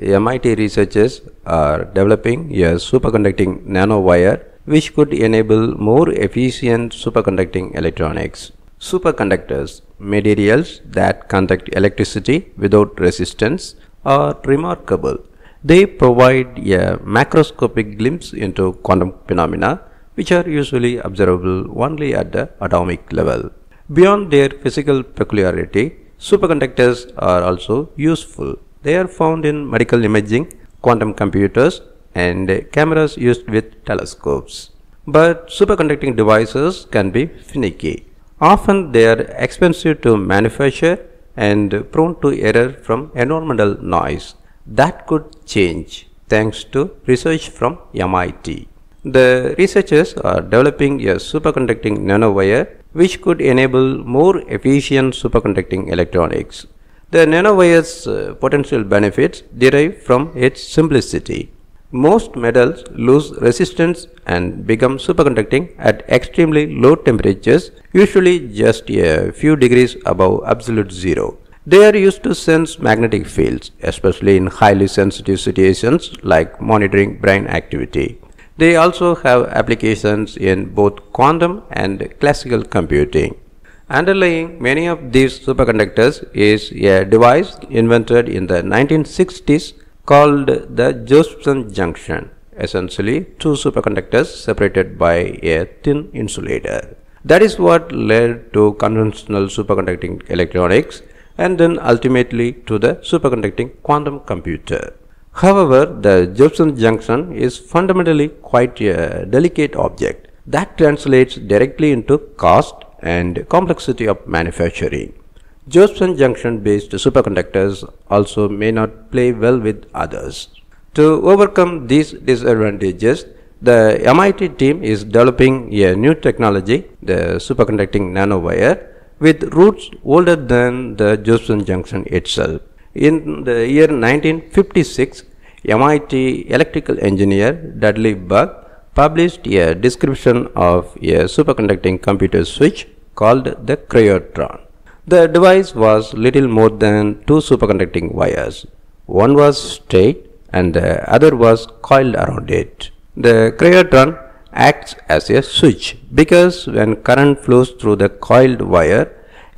MIT researchers are developing a superconducting nanowire which could enable more efficient superconducting electronics. Superconductors, materials that conduct electricity without resistance, are remarkable. They provide a macroscopic glimpse into quantum phenomena which are usually observable only at the atomic level. Beyond their physical peculiarity, superconductors are also useful they are found in medical imaging, quantum computers, and cameras used with telescopes. But superconducting devices can be finicky. Often they are expensive to manufacture and prone to error from environmental noise. That could change thanks to research from MIT. The researchers are developing a superconducting nanowire which could enable more efficient superconducting electronics. The nanowire's uh, potential benefits derive from its simplicity. Most metals lose resistance and become superconducting at extremely low temperatures, usually just a few degrees above absolute zero. They are used to sense magnetic fields, especially in highly sensitive situations like monitoring brain activity. They also have applications in both quantum and classical computing. Underlying many of these superconductors is a device invented in the 1960s called the Josephson junction. Essentially, two superconductors separated by a thin insulator. That is what led to conventional superconducting electronics and then ultimately to the superconducting quantum computer. However, the Josephson junction is fundamentally quite a delicate object that translates directly into cost and complexity of manufacturing. Josephson junction based superconductors also may not play well with others. To overcome these disadvantages, the MIT team is developing a new technology, the superconducting nanowire, with roots older than the Josephson junction itself. In the year 1956, MIT electrical engineer Dudley Buck published a description of a superconducting computer switch called the cryotron. The device was little more than two superconducting wires. One was straight and the other was coiled around it. The cryotron acts as a switch because when current flows through the coiled wire,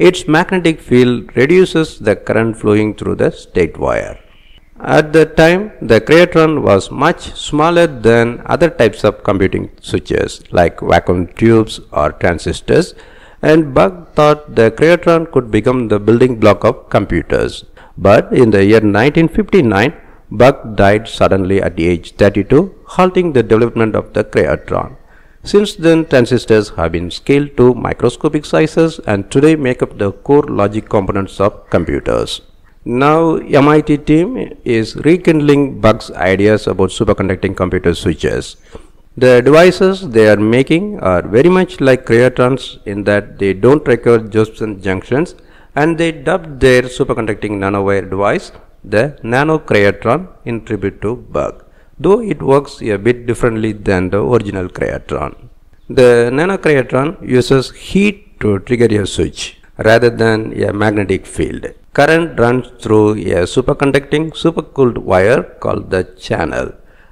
its magnetic field reduces the current flowing through the state wire. At that time, the cryotron was much smaller than other types of computing switches like vacuum tubes or transistors and Bug thought the Creatron could become the building block of computers. But in the year 1959, Bug died suddenly at the age 32, halting the development of the Creatron. Since then, transistors have been scaled to microscopic sizes and today make up the core logic components of computers. Now, MIT team is rekindling Bug's ideas about superconducting computer switches. The devices they are making are very much like creatrons in that they don't require Josephson junctions and they dubbed their superconducting nanowire device the nanocreatron in tribute to Berg, though it works a bit differently than the original creatron. The nanocreatron uses heat to trigger a switch rather than a magnetic field. Current runs through a superconducting supercooled wire called the channel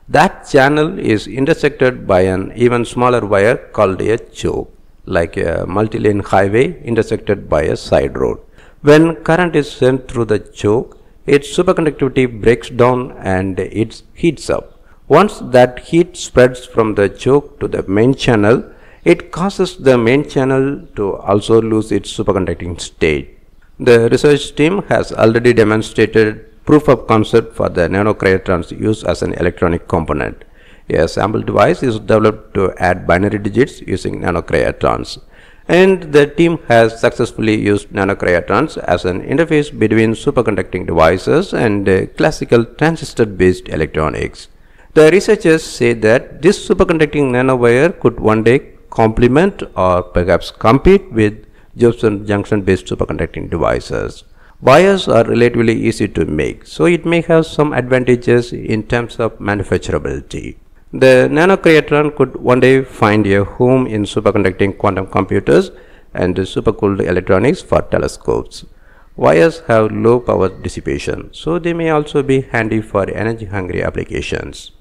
that channel is intersected by an even smaller wire called a choke, like a multi-lane highway intersected by a side road. When current is sent through the choke, its superconductivity breaks down and it heats up. Once that heat spreads from the choke to the main channel, it causes the main channel to also lose its superconducting state. The research team has already demonstrated proof of concept for the nanocryotrons used as an electronic component. A sample device is developed to add binary digits using nanocryotrons. And the team has successfully used nanocryotrons as an interface between superconducting devices and uh, classical transistor-based electronics. The researchers say that this superconducting nanowire could one day complement or perhaps compete with Jobson junction-based superconducting devices. Wires are relatively easy to make, so it may have some advantages in terms of manufacturability. The nanocreatron could one day find a home in superconducting quantum computers and supercooled electronics for telescopes. Wires have low power dissipation, so they may also be handy for energy-hungry applications.